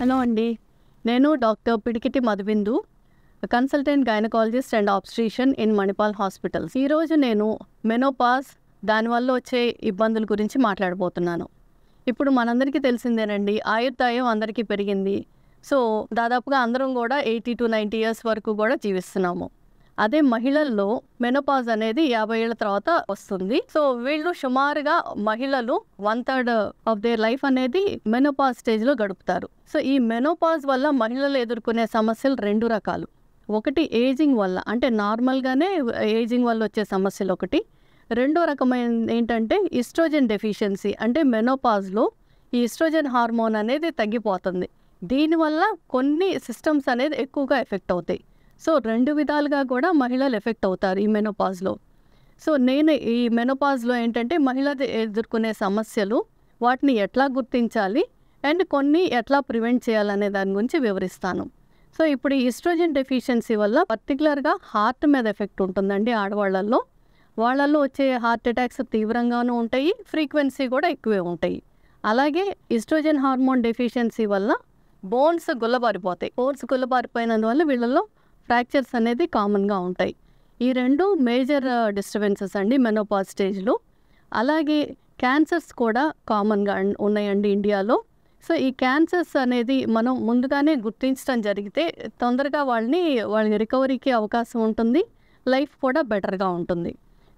Hello అండి నేను doctor Pidikiti Madhubindu consultant gynaecologist and obstetrician in Manipal hospitals ఈరోజు నేను మెనోపాస్ దానివల్ల వచ్చే ఇబ్బందుల గురించి మాట్లాడబోతున్నాను ఇప్పుడు మనందరికీ తెలిసిందేనండి ఆయుర్దాయం అందరికీ పెరిగింది సో దాదాపుగా అందరం కూడా ఎయిటీ టు నైంటీ ఇయర్స్ వరకు కూడా జీవిస్తున్నాము అదే మహిళల్లో మెనోపాజ్ అనేది యాభై ఏళ్ళ తర్వాత వస్తుంది సో వీళ్ళు సుమారుగా మహిళలు one third of their life అనేది మెనోపాజ్ స్టేజ్లో గడుపుతారు సో ఈ మెనోపాజ్ వల్ల మహిళలు ఎదుర్కొనే సమస్యలు రెండు రకాలు ఒకటి ఏజింగ్ వల్ల అంటే నార్మల్గానే ఏజింగ్ వల్ల వచ్చే సమస్యలు ఒకటి రెండో రకమైన ఏంటంటే ఇస్ట్రోజన్ డెఫిషియన్సీ అంటే మెనోపాజ్లో ఈ ఇస్ట్రోజన్ హార్మోన్ అనేది తగ్గిపోతుంది దీనివల్ల కొన్ని సిస్టమ్స్ అనేది ఎక్కువగా ఎఫెక్ట్ అవుతాయి సో రెండు విధాలుగా కూడా మహిళలు ఎఫెక్ట్ అవుతారు ఈ మెనోపాజ్లో సో నేను ఈ మెనోపాజ్లో ఏంటంటే మహిళలు ఎదుర్కొనే సమస్యలు వాటిని ఎట్లా గుర్తించాలి అండ్ కొన్ని ఎట్లా ప్రివెంట్ చేయాలనే దాని గురించి వివరిస్తాను సో ఇప్పుడు ఈస్ట్రోజన్ డెఫిషియన్సీ వల్ల పర్టికులర్గా హార్ట్ మీద ఎఫెక్ట్ ఉంటుందండి ఆడవాళ్ళల్లో వాళ్ళల్లో వచ్చే హార్ట్ అటాక్స్ తీవ్రంగానూ ఉంటాయి ఫ్రీక్వెన్సీ కూడా ఎక్కువే ఉంటాయి అలాగే ఈస్ట్రోజన్ హార్మోన్ డెఫిషియన్సీ వల్ల బోన్స్ గుల్లబారిపోతాయి బోన్స్ గుల్లబారిపోయినందువల్ల వీళ్ళల్లో ఫ్రాక్చర్స్ అనేది కామన్గా ఉంటాయి ఈ రెండు మేజర్ డిస్టర్బెన్సెస్ అండి మెనోపాజ్ స్టేజ్లో అలాగే క్యాన్సర్స్ కూడా కామన్గా ఉన్నాయండి ఇండియాలో సో ఈ క్యాన్సర్స్ అనేది మనం ముందుగానే గుర్తించడం జరిగితే తొందరగా వాళ్ళని వాళ్ళ రికవరీకి అవకాశం ఉంటుంది లైఫ్ కూడా బెటర్గా ఉంటుంది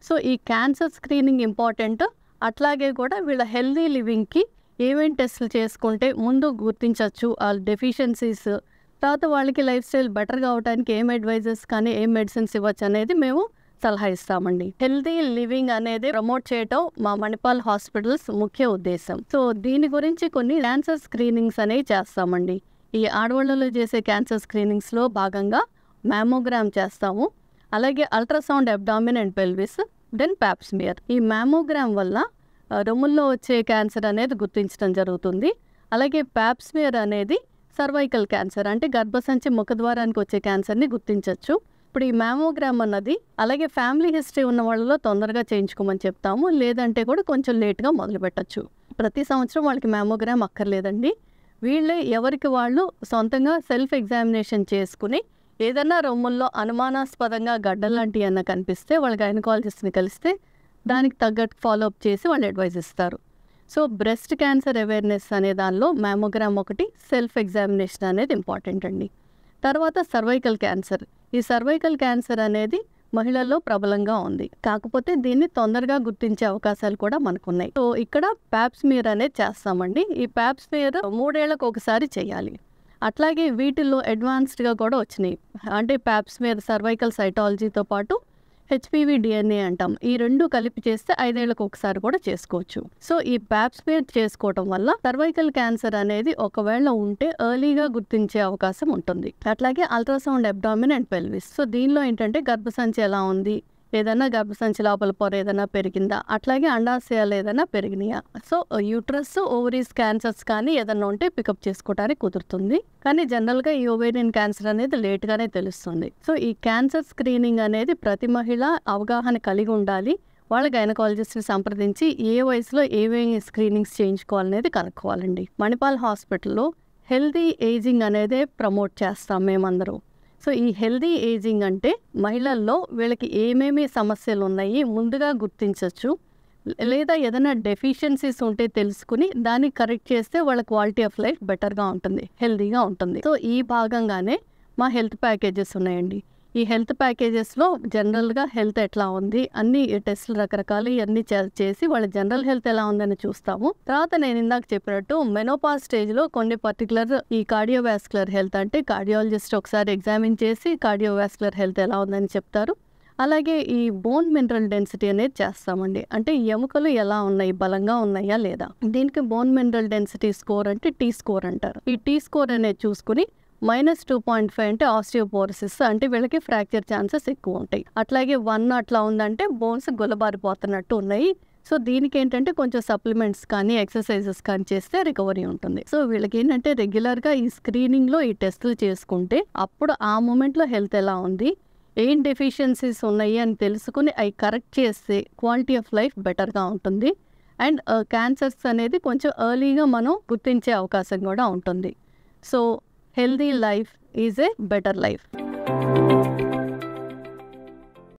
సో ఈ క్యాన్సర్ స్క్రీనింగ్ ఇంపార్టెంట్ అట్లాగే కూడా వీళ్ళ హెల్దీ లివింగ్కి ఏమేమి టెస్టులు చేసుకుంటే ముందు గుర్తించవచ్చు వాళ్ళ డెఫిషియన్సీస్ తర్వాత వాళ్ళకి లైఫ్ స్టైల్ బెటర్ కావడానికి ఏం అడ్వైజెస్ కానీ ఏం మెడిసిన్స్ ఇవ్వచ్చు అనేది మేము సలహా ఇస్తామండి హెల్దీ లివింగ్ అనేది ప్రమోట్ చేయటం మా మణిపాల్ హాస్పిటల్స్ ముఖ్య ఉద్దేశం సో దీని గురించి కొన్ని క్యాన్సర్ స్క్రీనింగ్స్ అనేవి చేస్తామండి ఈ ఆడవాళ్ళలో చేసే క్యాన్సర్ స్క్రీనింగ్స్లో భాగంగా మ్యామోగ్రామ్ చేస్తాము అలాగే ultrasound abdomen and pelvis then pap smear ఈ మ్యామోగ్రామ్ వల్ల రొమ్ముల్లో వచ్చే క్యాన్సర్ అనేది గుర్తించడం జరుగుతుంది అలాగే ప్యాప్స్మియర్ అనేది సర్వైకల్ క్యాన్సర్ అంటే గర్భసంచి ముఖద్వారానికి వచ్చే క్యాన్సర్ని గుర్తించవచ్చు ఇప్పుడు ఈ మ్యామోగ్రామ్ అన్నది అలాగే ఫ్యామిలీ హిస్టరీ ఉన్న వాళ్ళలో తొందరగా చేయించుకోమని చెప్తాము లేదంటే కూడా కొంచెం లేట్గా పెట్టచ్చు ప్రతి సంవత్సరం వాళ్ళకి మ్యామోగ్రామ్ అక్కర్లేదండి వీళ్ళే ఎవరికి వాళ్ళు సొంతంగా సెల్ఫ్ ఎగ్జామినేషన్ చేసుకుని ఏదన్నా రొమ్ముల్లో అనుమానాస్పదంగా గడ్డలు లాంటివి అన్న కనిపిస్తే వాళ్ళ గైనకాలజిస్ట్ని కలిస్తే దానికి తగ్గట్టు ఫాలో అప్ చేసి వాళ్ళు అడ్వైజ్ ఇస్తారు సో బ్రెస్ట్ క్యాన్సర్ అవేర్నెస్ అనే దానిలో మ్యామోగ్రామ్ ఒకటి సెల్ఫ్ ఎగ్జామినేషన్ అనేది ఇంపార్టెంట్ అండి తర్వాత సర్వైకల్ క్యాన్సర్ ఈ సర్వైకల్ క్యాన్సర్ అనేది మహిళల్లో ప్రబలంగా ఉంది కాకపోతే దీన్ని తొందరగా గుర్తించే అవకాశాలు కూడా మనకున్నాయి సో ఇక్కడ మీర్ అనేది చేస్తామండి ఈ ప్యాప్స్మియర్ మూడేళ్లకు ఒకసారి చేయాలి అట్లాగే వీటిల్లో అడ్వాన్స్డ్గా కూడా వచ్చినాయి అంటే ప్యాప్స్మియర్ సర్వైకల్ సైటాలజీతో పాటు హెచ్పివి డిఎన్ఏ అంటాం ఈ రెండు కలిపి చేస్తే ఐదేళ్లకు ఒకసారి కూడా చేసుకోవచ్చు సో ఈ స్పేర్ చేసుకోవటం వల్ల సర్వైకల్ క్యాన్సర్ అనేది ఒకవేళ ఉంటే ఎర్లీగా గుర్తించే అవకాశం ఉంటుంది అట్లాగే ultrasound abdomen and pelvis so దీనిలో ఏంటంటే గర్భసంచి ఎలా ఉంది ఏదైనా గర్భసంచి లోపల పొర ఏదైనా పెరిగిందా అట్లాగే అండాశయాలు ఏదైనా పెరిగినాయా సో యూట్రస్ ఓవరీస్ క్యాన్సర్స్ కానీ ఏదైనా ఉంటే పికప్ చేసుకోవడానికి కుదురుతుంది కానీ జనరల్గా ఈ ఓవేరియన్ క్యాన్సర్ అనేది లేట్గానే తెలుస్తుంది సో ఈ క్యాన్సర్ స్క్రీనింగ్ అనేది ప్రతి మహిళ అవగాహన కలిగి ఉండాలి వాళ్ళ గైనకాలజిస్ట్ని సంప్రదించి ఏ వయసులో ఏవే స్క్రీనింగ్స్ చేయించుకోవాలనేది కనుక్కోవాలండి మణిపాల్ హాస్పిటల్లో హెల్దీ ఏజింగ్ అనేదే ప్రమోట్ చేస్తాం మేమందరూ సో ఈ హెల్దీ ఏజింగ్ అంటే మహిళల్లో వీళ్ళకి ఏమేమి సమస్యలు ఉన్నాయి ముందుగా గుర్తించవచ్చు లేదా ఏదైనా డెఫిషియన్సీస్ ఉంటే తెలుసుకుని దాన్ని కరెక్ట్ చేస్తే వాళ్ళ క్వాలిటీ ఆఫ్ లైఫ్ బెటర్గా ఉంటుంది హెల్దీగా ఉంటుంది సో ఈ భాగంగానే మా హెల్త్ ప్యాకేజెస్ ఉన్నాయండి ఈ హెల్త్ ప్యాకేజెస్లో జనరల్గా హెల్త్ ఎట్లా ఉంది అన్ని టెస్టులు రకరకాలు ఇవన్నీ చేసి వాళ్ళ జనరల్ హెల్త్ ఎలా ఉందని చూస్తాము తర్వాత నేను ఇందాక చెప్పినట్టు మెనోపాస్ స్టేజ్లో కొన్ని పర్టికులర్ ఈ కార్డియోవాస్కులర్ హెల్త్ అంటే కార్డియాలజిస్ట్ ఒకసారి ఎగ్జామిన్ చేసి కార్డియోవాస్కులర్ హెల్త్ ఎలా ఉందని చెప్తారు అలాగే ఈ బోన్ మినరల్ డెన్సిటీ అనేది చేస్తామండి అంటే ఎముకలు ఎలా ఉన్నాయి బలంగా ఉన్నాయా లేదా దీనికి బోన్ మినరల్ డెన్సిటీ స్కోర్ అంటే టీ స్కోర్ అంటారు ఈ టీ స్కోర్ అనేది చూసుకుని మైనస్ టూ పాయింట్ ఫైవ్ అంటే ఆస్టియోపోరసిస్ అంటే వీళ్ళకి ఫ్రాక్చర్ ఛాన్సెస్ ఎక్కువ ఉంటాయి అట్లాగే వన్ అట్లా ఉందంటే బోన్స్ గులబారిపోతున్నట్టు ఉన్నాయి సో దీనికి ఏంటంటే కొంచెం సప్లిమెంట్స్ కానీ ఎక్సర్సైజెస్ కానీ చేస్తే రికవరీ ఉంటుంది సో వీళ్ళకి ఏంటంటే రెగ్యులర్గా ఈ స్క్రీనింగ్లో ఈ టెస్టులు చేసుకుంటే అప్పుడు ఆ మూమెంట్లో హెల్త్ ఎలా ఉంది ఏం డెఫిషియన్సీస్ ఉన్నాయి అని తెలుసుకుని అవి కరెక్ట్ చేస్తే క్వాలిటీ ఆఫ్ లైఫ్ బెటర్గా ఉంటుంది అండ్ క్యాన్సర్స్ అనేది కొంచెం ఎర్లీగా మనం గుర్తించే అవకాశం కూడా ఉంటుంది so Healthy life is a better life.